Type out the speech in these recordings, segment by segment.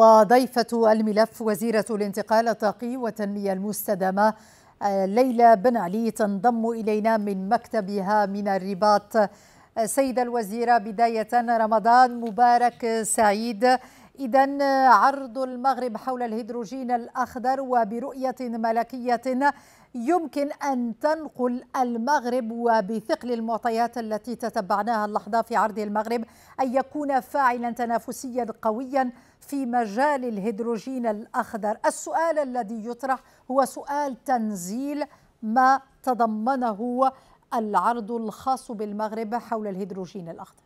وضيفة الملف وزيرة الانتقال الطاقي والتنمية المستدامة آه، ليلى بن علي تنضم إلينا من مكتبها من الرباط آه، سيدة الوزيرة بداية رمضان مبارك سعيد إذا عرض المغرب حول الهيدروجين الأخضر وبرؤية ملكية يمكن أن تنقل المغرب وبثقل المعطيات التي تتبعناها اللحظة في عرض المغرب أن يكون فاعلا تنافسيا قويا في مجال الهيدروجين الأخضر السؤال الذي يطرح هو سؤال تنزيل ما تضمنه العرض الخاص بالمغرب حول الهيدروجين الأخضر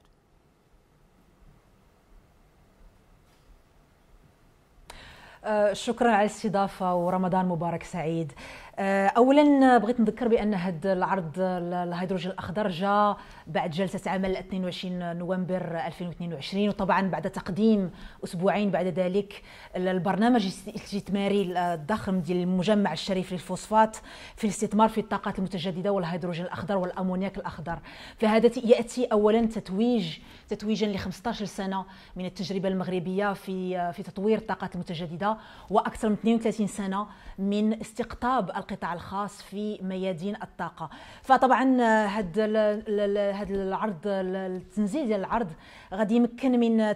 آه، شكرا على الاستضافه ورمضان مبارك سعيد آه، اولا بغيت نذكر بان هذا العرض الهيدروجين الاخضر جاء بعد جلسه عمل 22 نوفمبر 2022 وطبعا بعد تقديم اسبوعين بعد ذلك البرنامج الاستثماري الضخم ديال المجمع الشريف للفوسفات في الاستثمار في الطاقات المتجدده والهيدروجين الاخضر والامونياك الاخضر فهذا ياتي اولا تتويج تتويجا ل 15 سنه من التجربه المغربيه في في تطوير الطاقات المتجدده واكثر من 32 سنه من استقطاب القطاع الخاص في ميادين الطاقة فطبعا هذا آه، العرض التنزيل ديال العرض غادي يمكن من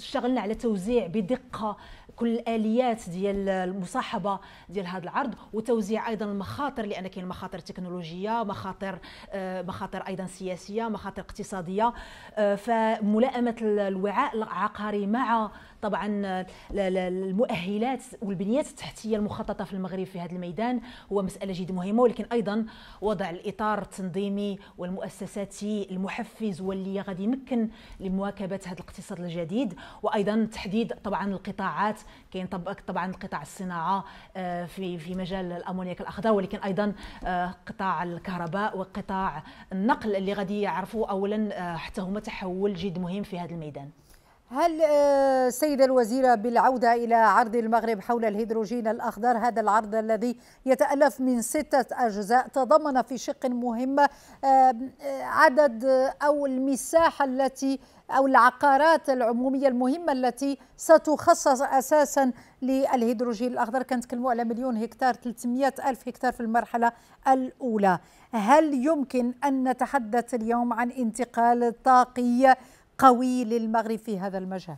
شغلنا على توزيع بدقة كل الاليات ديال المصاحبه ديال هذا العرض وتوزيع ايضا المخاطر لان كاين مخاطر تكنولوجيه مخاطر آه، مخاطر ايضا سياسيه مخاطر اقتصاديه آه، فملائمه الوعاء العقاري مع طبعا المؤهلات والبنيات التحتيه المخططه في المغرب في هذا الميدان الان هو مساله جد مهمه ولكن ايضا وضع الاطار التنظيمي والمؤسساتي المحفز واللي غادي يمكن لمواكبه هذا الاقتصاد الجديد وايضا تحديد طبعا القطاعات كاين طبعا قطاع الصناعه آه، في في مجال الامونياك الاخضر ولكن ايضا آه، قطاع الكهرباء وقطاع النقل اللي غادي يعرفوا اولا آه، حتى هما تحول جد مهم في هذا الميدان هل السيدة آه، الوزيرة بالعودة إلى عرض المغرب حول الهيدروجين الأخضر هذا العرض الذي يتألف من ستة أجزاء تضمن في شق مهم آه، عدد أو المساحة التي أو العقارات العمومية المهمة التي ستخصص أساسا للهيدروجين الأخضر كنتكلموا على مليون هكتار 300 ألف هكتار في المرحلة الأولى هل يمكن أن نتحدث اليوم عن انتقال طاقية قوي للمغرب في هذا المجال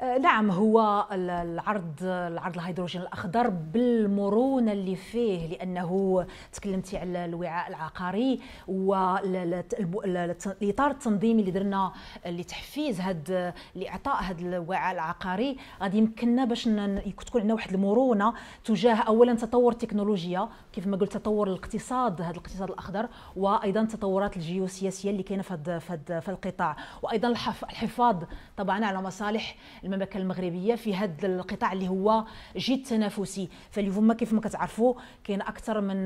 آه، نعم هو العرض العرض الهيدروجين الاخضر بالمرونه اللي فيه لانه تكلمتي على الوعاء العقاري والاطار التنظيمي اللي درنا لتحفيز هاد لاعطاء هذا الوعاء العقاري غادي يمكننا باش تكون عندنا واحد المرونه تجاه اولا تطور التكنولوجيا كيف ما قلت تطور الاقتصاد هذا الاقتصاد الاخضر وايضا التطورات الجيوسياسيه اللي كاينه في هذا القطاع وايضا الحفاظ طبعا على مصالح المملكه المغربيه في هذا القطاع اللي هو جد تنافسي فاليوم كيف ما كتعرفوا كاين اكثر من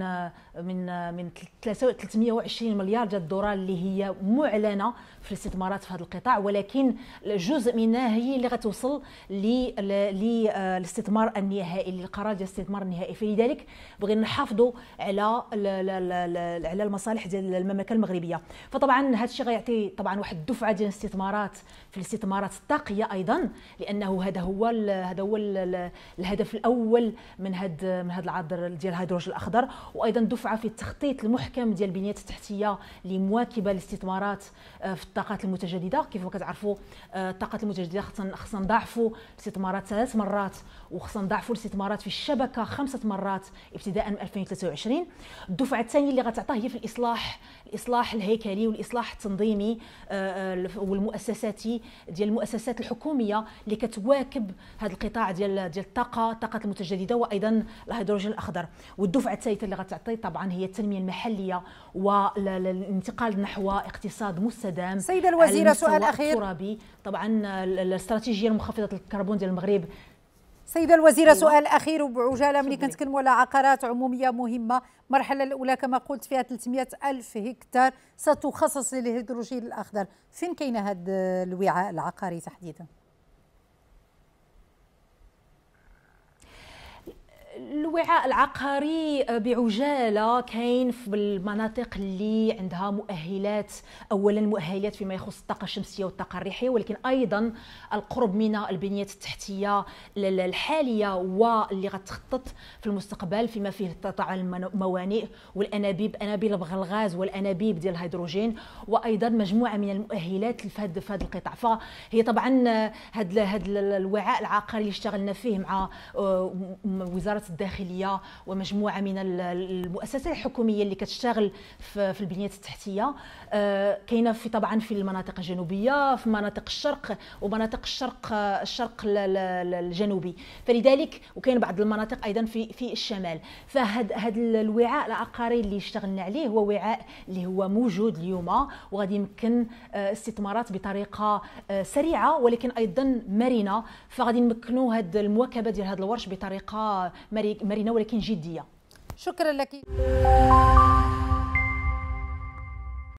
من من 320 مليار ديال الدولار اللي هي معلنه في الاستثمارات في هذا القطاع ولكن جزء منها هي اللي غتوصل للاستثمار النهائي للقرار ديال الاستثمار النهائي فلذلك بغينا نحافظوا على على المصالح ديال المملكه المغربيه فطبعا هذا الشيء غيعطي طبعا واحد الدفعه ديال الاستثمارات في الاستثمارات الطاقيه ايضا لانه هذا هو هذا هو الهدف الاول من هذا من هذا العذر ديال الهيدروج الاخضر وايضا دفعه في التخطيط المحكم ديال البنيات التحتيه لمواكبه الاستثمارات آه، في الطاقات المتجدده كيف ما كتعرفوا آه، الطاقات المتجدده خصنا خصنا نضاعفوا الاستثمارات ثلاث مرات وخصنا نضاعفوا الاستثمارات في الشبكه خمسه مرات ابتداء من 2023 الدفعه الثانيه اللي غتعطى هي في الاصلاح الاصلاح الهيكلي والاصلاح التنظيمي آه، والمؤسساتي ديال المؤسسات الحكوميه اللي كتواكب هذا القطاع ديال ديال الطاقه الطاقه المتجدده وايضا الهيدروجين الاخضر والدفعه الثالثه اللي غتعطي طبعا هي التنميه المحليه والانتقال نحو اقتصاد مستدام سيده الوزيره سؤال اخير الترابي طبعا الاستراتيجيه المنخفضه الكربون ديال المغرب سيده الوزيره أيوة. سؤال اخير وبعجاله ملي كنتكلموا على عقارات عموميه مهمه المرحله الاولى كما قلت فيها 300 الف هكتار ستخصص للهيدروجين الاخضر فين كاين هذا الوعاء العقاري تحديدا الوعاء العقاري آه، بعجاله كاين في المناطق اللي عندها مؤهلات اولا مؤهلات فيما يخص الطاقه الشمسيه والطاقه الريحيه ولكن ايضا القرب من البنيه التحتيه الحاليه واللي غتخطط في المستقبل فيما فيه تطعيم الموانئ والانابيب انابيب الغاز والانابيب ديال الهيدروجين وايضا مجموعه من المؤهلات في هذا القطاع فهي طبعا هذا الوعاء العقاري اللي اشتغلنا فيه مع آه، وزاره الداخليه الداخليه ومجموعه من المؤسسات الحكوميه اللي كتشتغل في البنيه التحتيه آه، كاينه في طبعا في المناطق الجنوبيه في مناطق الشرق ومناطق الشرق الشرق الجنوبي فلذلك وكاين بعض المناطق ايضا في في الشمال فهاد الوعاء العقاري اللي اشتغلنا عليه هو وعاء اللي هو موجود اليوم وغادي يمكن آه، استثمارات بطريقه آه، سريعه ولكن ايضا مرنه فغادي نمكنوا هاد المواكبه ديال هاد الورش بطريقه مرنه ولكن جديه شكرا لك